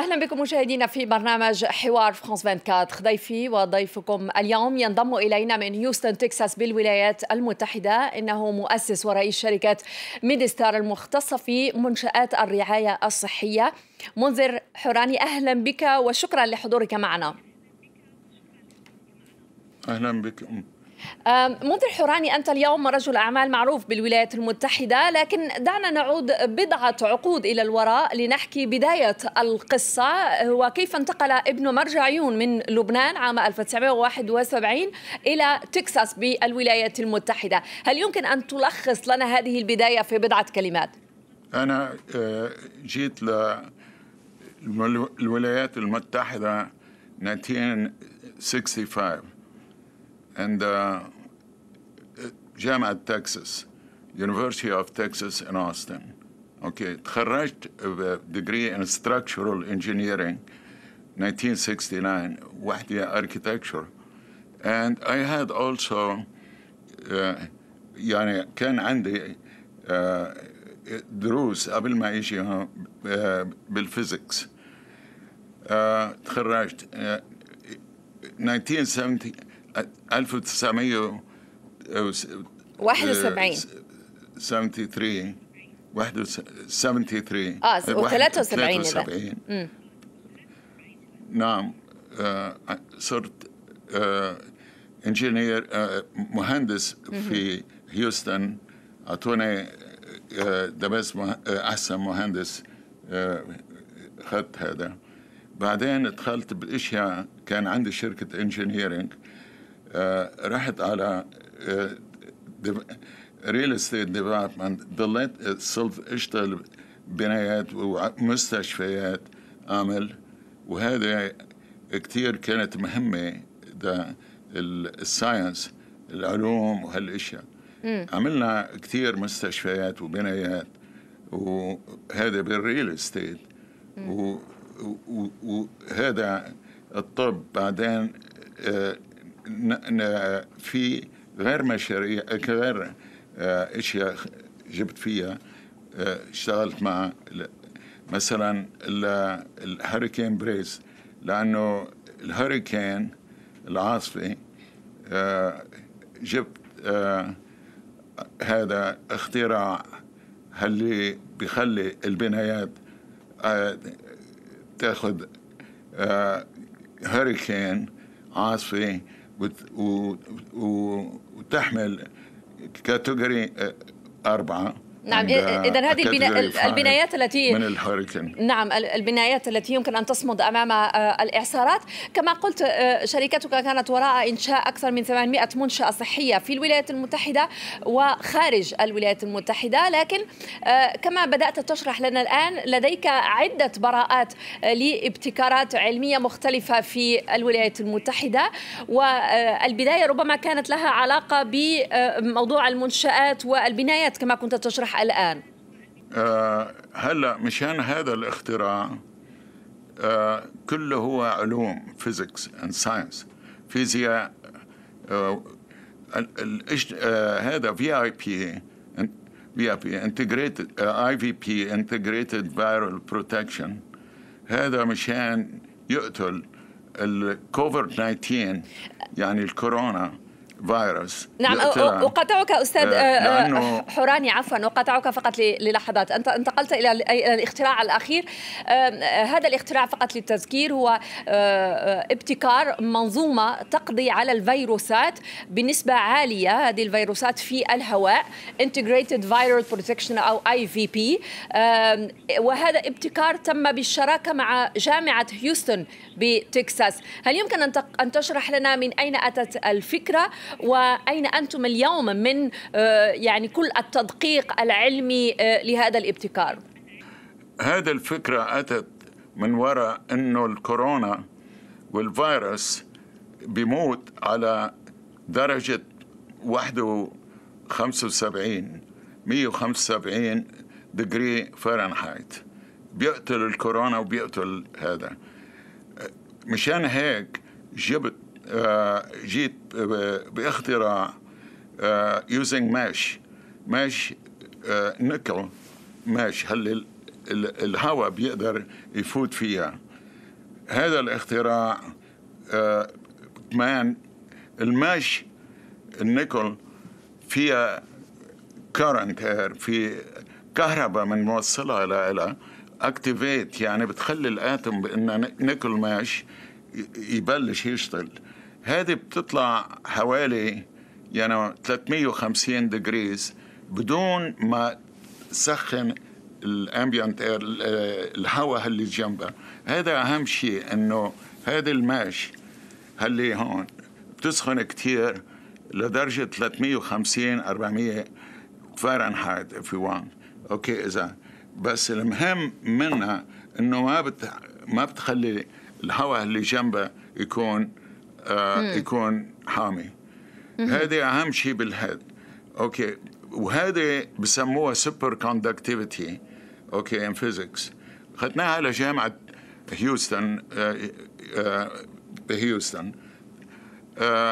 اهلا بكم مشاهدينا في برنامج حوار فرانس 24 ضيفي وضيفكم اليوم ينضم الينا من هيوستن تكساس بالولايات المتحده انه مؤسس ورئيس شركه ميدستار المختصه في منشات الرعايه الصحيه منذر حوراني اهلا بك وشكرا لحضورك معنا اهلا بك منذر حوراني أنت اليوم رجل أعمال معروف بالولايات المتحدة لكن دعنا نعود بضعة عقود إلى الوراء لنحكي بداية القصة وكيف انتقل ابن مرجعيون من لبنان عام 1971 إلى تكساس بالولايات المتحدة هل يمكن أن تلخص لنا هذه البداية في بضعة كلمات؟ أنا آه، جيت للولايات المتحدة 1965 and uh, at Texas University of Texas in Austin. Okay, a degree in structural engineering 1969 وحدي architecture and I had also uh, يعني كان عندي uh, دروس قبل ما اجي هون uh, بالفيزيكس uh, تخرجت 1970 uh, 1971 73 73 اه و73 73 نعم آه، صرت آه، انجينير آه، مهندس في هيوستن اعطوني دبس احسن مهندس خدت هذا بعدين دخلت بالاشياء كان عندي شركه انجينيرنج آه، رحت على ريل استيت ديفلوبمنت ضليت صرت اشتغل بنايات ومستشفيات اعمل وهذا كثير كانت مهمه ده الساينس العلوم وهالاشياء عملنا كثير مستشفيات وبنايات وهذا بالريل استيت وهذا الطب بعدين آه، في غير مشاريع غير آه، اشياء جبت فيها آه، اشتغلت مع مثلا الهريكين بريس لانه الهريكين العاصفه آه، جبت هذا اختراع اللي بيخلي البنايات تاخذ هريكين عاصفه وتحمل كاتيجوري آه، أربعة نعم اذا هذه البنا... البنايات التي من الحركين. نعم البنايات التي يمكن ان تصمد امام آه، الاعصارات كما قلت آه، شركتك كانت وراء انشاء اكثر من 800 منشاه صحيه في الولايات المتحده وخارج الولايات المتحده لكن آه، كما بدات تشرح لنا الان لديك عده براءات لابتكارات علميه مختلفه في الولايات المتحده والبدايه ربما كانت لها علاقه بموضوع المنشات والبنايات كما كنت تشرح يطرح الآن؟ آه هلا مشان هذا الاختراع آه كله هو علوم فيزيكس اند ساينس فيزياء آه, آه، هذا في اي بي في اي بي انتجريتد اي في بي انتجريتد فيرال بروتكشن هذا مشان يقتل الكوفيد 19 يعني الكورونا فيروس نعم اقاطعك استاذ آه، آه، آه، حوراني عفوا اقاطعك فقط للحظات انت انتقلت الى الاختراع الاخير هذا الاختراع فقط للتذكير هو ابتكار منظومه تقضي على الفيروسات بنسبه عاليه هذه الفيروسات في الهواء انتجريتد Viral بروتكشن او اي في بي وهذا ابتكار تم بالشراكه مع جامعه هيوستن بتكساس هل يمكن ان تشرح لنا من اين اتت الفكره واين انتم اليوم من آه، يعني كل التدقيق العلمي آه، لهذا الابتكار هذا الفكره اتت من وراء انه الكورونا والفيروس بيموت على درجه 175 175 دجري فارنهايت بيقتل الكورونا وبيقتل هذا مشان هيك جبت آه، جيت باختراع يوزنج ماش ماش نكل ماش هل الهواء بيقدر يفوت فيها هذا الاختراع آه، كمان الماش النيكل فيها كارنت في كهرباء من موصلها لها اكتيفيت يعني بتخلي الاتوم بان نيكل ماش يبلش يشتغل هذه بتطلع حوالي يعني 350 دجريز بدون ما تسخن الامبيانت اير الهواء اللي جنبها هذا اهم شيء انه هذا الماش اللي هون بتسخن كثير لدرجه 350 400 فارنهايت اف you اوكي اذا بس المهم منها انه ما بت ما بتخلي الهواء اللي جنبها يكون آه، يكون حامي هذا اهم شيء بالهيد اوكي وهذا بسموها سوبر كوندكتيفيتي اوكي ان فيزكس خدناها لجامعه هيوستن بهيوستن آه،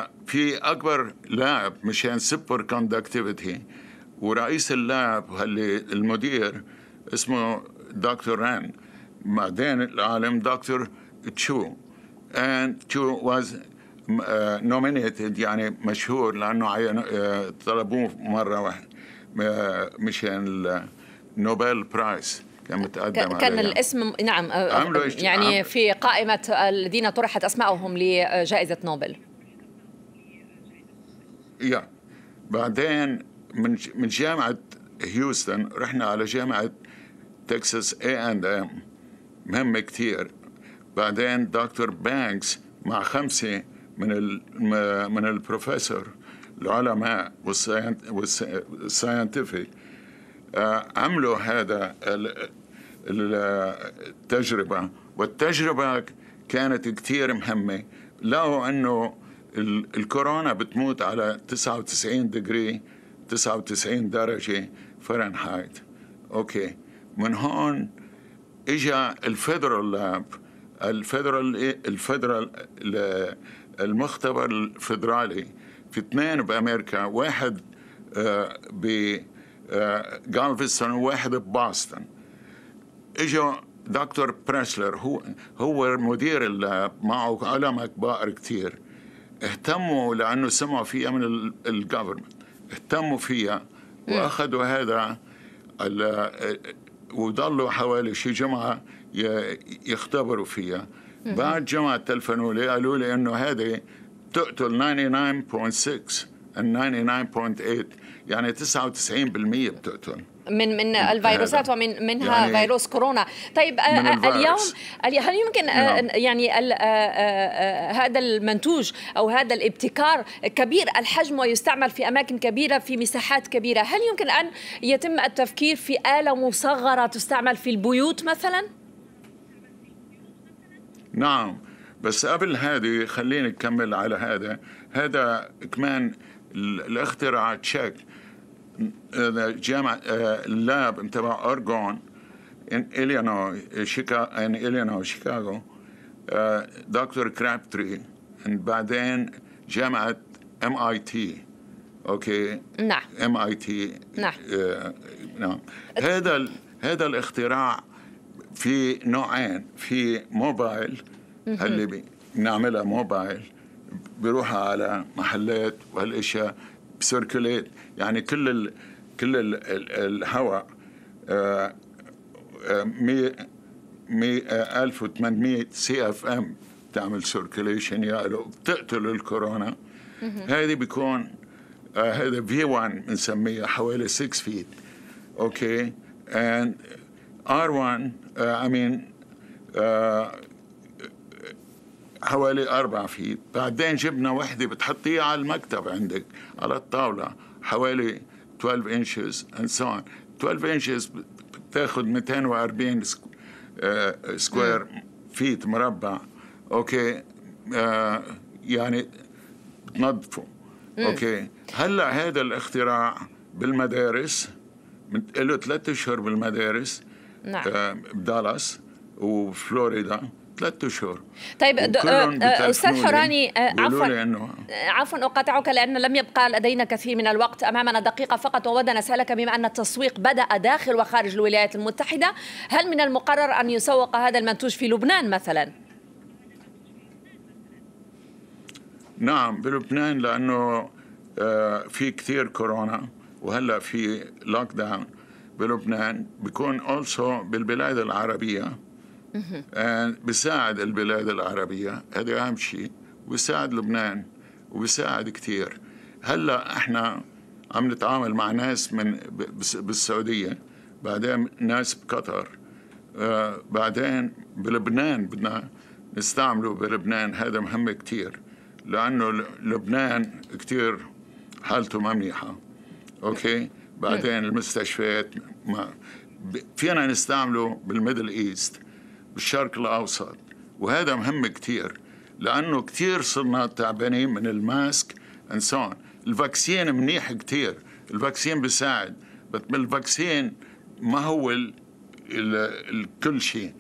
آه، في اكبر لاعب مشان سوبر كوندكتيفيتي ورئيس اللاعب اللي المدير اسمه دكتور ران بعدين العالم دكتور تشو and تشو was نومينيتد آه، يعني مشهور لانه آه، طلبوه مره واحده آه، مشان النوبل برايز كان متقدم كان عليها. الاسم نعم يعني في قائمه الذين طرحت اسمائهم لجائزه نوبل يا بعدين من من جامعه هيوستن رحنا على جامعه تكساس اي اند ام مهمه كثير بعدين دكتور بانكس مع خمسه من من البروفيسور العلماء والساينتفك آه، عملوا هذا التجربة والتجربة كانت كثير مهمة لقوا أنه الكورونا بتموت على 99 دقري 99 درجة فرنهايت أوكي من هون إجا الفيدرال لاب الفيدرال إيه؟ الفيدرال المختبر الفدرالي في اثنين بامريكا واحد آه، ب جالفستون آه، وواحد بباسطن اجا دكتور بريسلر هو هو مدير معه علماء كبار كثير اهتموا لانه سمعوا فيها من الجفرمنت اهتموا فيها واخذوا هذا آه، وضلوا حوالي شي جمعه يختبروا فيها بعد جمعة تلفنوا لي قالوا لي انه هذه تقتل 99.6 99.8 يعني 99% بتقتل من من الفيروسات ومن منها يعني فيروس كورونا طيب آه، آه، اليوم هل يمكن آه، نعم. يعني هذا المنتوج او هذا الابتكار كبير الحجم ويستعمل في اماكن كبيره في مساحات كبيره هل يمكن ان يتم التفكير في اله مصغره تستعمل في البيوت مثلا نعم بس قبل هذه خليني نكمل على هذا هذا كمان الاختراع تشيك جامعة اللاب تبع أرجون ان إلينوي شيكا ان إلينوي شيكاغو آه، دكتور كرابتري بعدين جامعة ام اي تي اوكي نعم ام اي تي نعم هذا هذا الاختراع في نوعين في موبايل اللي بنعملها موبايل بروح على محلات وهالاشياء بسيركليت يعني كل الـ كل الـ الهواء آه مي مي 1800 سي اف ام بتعمل سيركليشن يا بتقتل الكورونا هذه بيكون آه، هذا في 1 بنسميها حوالي 6 فيت اوكي اند R1 آه، I mean آه، حوالي اربع فيت بعدين جبنا وحده بتحطيها على المكتب عندك على الطاوله حوالي 12 انشز اند سو so on 12 انشز بتاخذ 240 سكوير فيت مربع اوكي آه، يعني نظفه اوكي هلا هذا الاختراع بالمدارس له ثلاث اشهر بالمدارس نعم بدالاس آه، وفلوريدا ثلاثة أشهر طيب آه، آه، أستاذ حوراني عفوا عفوا أقاطعك لأن لم يبقى لدينا كثير من الوقت أمامنا دقيقة فقط وودنا نسالك بما أن التسويق بدأ داخل وخارج الولايات المتحدة هل من المقرر أن يسوق هذا المنتوج في لبنان مثلا؟ نعم بلبنان لأنه في كثير كورونا وهلا في لوك داون بلبنان بيكون اولسو بالبلاد العربيه بساعد البلاد العربيه هذا اهم شيء وبساعد لبنان وبساعد كثير هلا احنا عم نتعامل مع ناس من بالسعوديه بعدين ناس بقطر آه، بعدين بلبنان بدنا نستعمله بلبنان هذا مهم كثير لانه لبنان كثير حالته ما منيحه اوكي بعدين المستشفيات ما فينا نستعمله بالميدل ايست بالشرق الاوسط وهذا مهم كثير لانه كثير صرنا تعبانين من الماسك انسان الفاكسين منيح كثير الفاكسين بيساعد بس الفاكسين ما هو ال ال كل شيء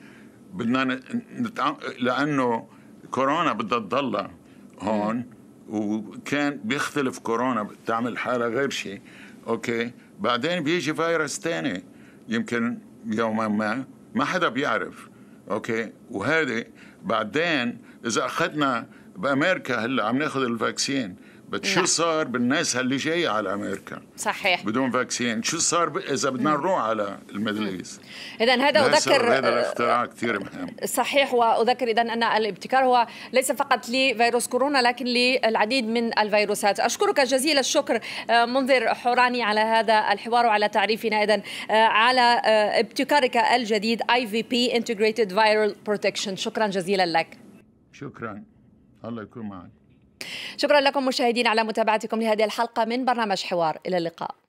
بدنا نتع... لانه كورونا بدها تضلها هون وكان بيختلف كورونا بتعمل حالها غير شيء اوكي بعدين بيجي فيروس تاني يمكن يوما ما ما حدا بيعرف اوكي وهذه بعدين اذا اخذنا بامريكا هلا عم ناخذ الفاكسين بس شو صار بالناس اللي جايه على امريكا صحيح بدون فاكسين شو صار ب... اذا بدنا نروح على الميدل ايست اذا هذا اذكر هذا آه، الاختراع كثير مهم صحيح واذكر اذا ان الابتكار هو ليس فقط لفيروس كورونا لكن للعديد من الفيروسات اشكرك جزيل الشكر آه، منذر حوراني على هذا الحوار وعلى تعريفنا اذا آه، على ابتكارك الجديد اي في بي انتجريتد فايرال بروتكشن شكرا جزيلا لك شكرا الله يكون معك شكرا لكم مشاهدين على متابعتكم لهذه الحلقة من برنامج حوار إلى اللقاء